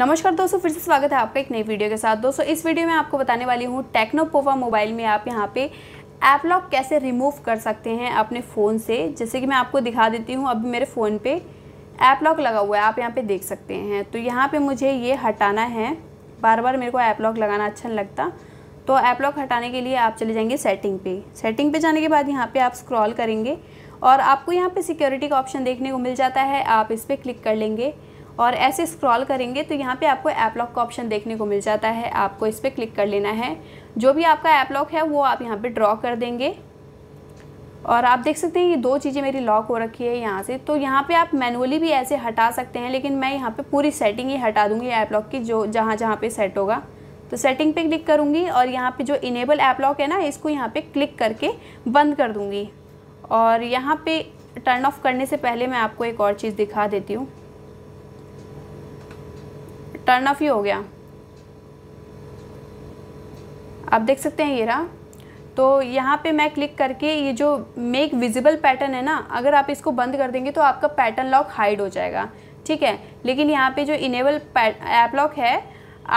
नमस्कार दोस्तों फिर से स्वागत है आपका एक नई वीडियो के साथ दोस्तों इस वीडियो में आपको बताने वाली हूँ टेक्नोपोवा मोबाइल में आप यहाँ पे ऐप लॉक कैसे रिमूव कर सकते हैं अपने फ़ोन से जैसे कि मैं आपको दिखा देती हूँ अभी मेरे फ़ोन पे ऐप लॉक लगा हुआ है आप यहाँ पे देख सकते हैं तो यहाँ पर मुझे ये हटाना है बार बार मेरे को ऐप लॉक लगाना अच्छा नहीं लगता तो ऐप लॉक हटाने के लिए आप चले जाएंगे सेटिंग पे सेटिंग पे जाने के बाद यहाँ पे आप स्क्रॉल करेंगे और आपको यहाँ पे सिक्योरिटी का ऑप्शन देखने को मिल जाता है आप इस पर क्लिक कर लेंगे और ऐसे स्क्रॉल करेंगे तो यहाँ पे आपको ऐप लॉक का ऑप्शन देखने को मिल जाता है आपको इस पर क्लिक कर लेना है जो भी आपका ऐप लॉक है वो आप यहाँ पे ड्रॉ कर देंगे और आप देख सकते हैं ये दो चीज़ें मेरी लॉक हो रखी है यहाँ से तो यहाँ पे आप मैनुअली भी ऐसे हटा सकते हैं लेकिन मैं यहाँ पे पूरी सेटिंग ही हटा दूँगी ऐप लॉक की जो जहाँ जहाँ पे सेट होगा तो सेटिंग पे क्लिक करूँगी और यहाँ पे जो इनेबल ऐप लॉक है ना इसको यहाँ पे क्लिक करके बंद कर दूँगी और यहाँ पे टर्न ऑफ करने से पहले मैं आपको एक और चीज़ दिखा देती हूँ टर्न ऑफ ही हो गया आप देख सकते हैं ये रहा तो यहाँ पे मैं क्लिक करके ये जो मेक विजिबल पैटर्न है ना अगर आप इसको बंद कर देंगे तो आपका पैटर्न लॉक हाइड हो जाएगा ठीक है लेकिन यहाँ पे जो इनेबल ऐप लॉक है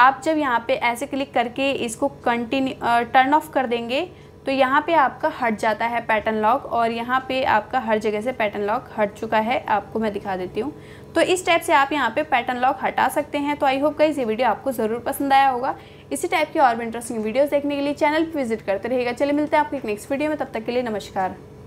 आप जब यहाँ पे ऐसे क्लिक करके इसको कंटिन्यू टर्न ऑफ कर देंगे तो यहाँ पे आपका हट जाता है पैटर्न लॉक और यहाँ पे आपका हर जगह से पैटर्न लॉक हट चुका है आपको मैं दिखा देती हूँ तो इस टाइप से आप यहाँ पे पैटर्न लॉक हटा सकते हैं तो आई होप गाइज ये वीडियो आपको ज़रूर पसंद आया होगा इसी टाइप की और भी इंटरेस्टिंग वीडियोज़ देखने के लिए चैनल पर विजिट करते रहेगा चलिए मिलते हैं आपको एक नेक्स्ट वीडियो में तब तक के लिए नमस्कार